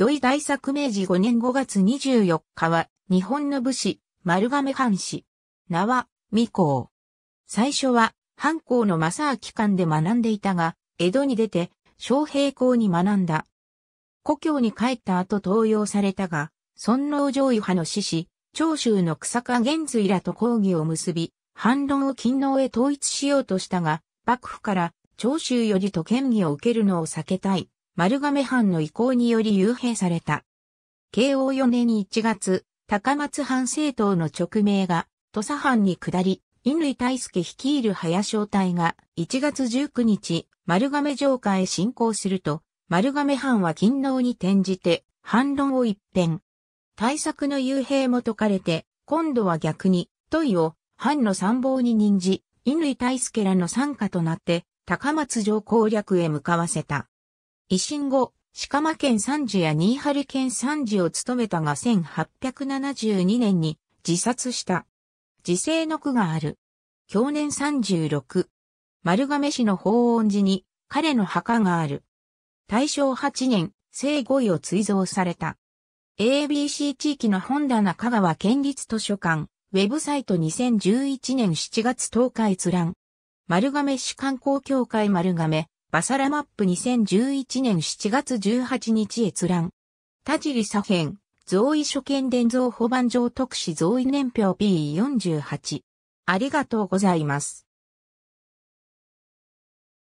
土井大作明治5年5月24日は、日本の武士、丸亀藩士。名は、美光。最初は、藩校の正明館で学んでいたが、江戸に出て、昌平校に学んだ。故郷に帰った後登用されたが、尊王上夷派の志士、長州の草加玄瑞らと抗議を結び、反論を勤王へ統一しようとしたが、幕府から長州よりと権議を受けるのを避けたい丸亀藩の意向により幽閉された。慶応4年1月、高松藩政党の直命が、土佐藩に下り、乾大輔率いる早小隊が、1月19日、丸亀城下へ進行すると、丸亀藩は勤労に転じて、反論を一変。対策の幽閉も解かれて、今度は逆に、問いを、藩の参謀に任じ、乾大輔らの参加となって、高松城攻略へ向かわせた。維新後、鹿間県三次や新春県三次を務めたが1872年に自殺した。自生の句がある。去年36。丸亀市の法恩寺に彼の墓がある。大正8年、生後位を追贈された。ABC 地域の本棚香川県立図書館、ウェブサイト2011年7月10日閲覧。丸亀市観光協会丸亀、バサラマップ2011年7月18日閲覧。田尻左辺、増位所見伝造保番上特使増位年表 b 4 8ありがとうございます。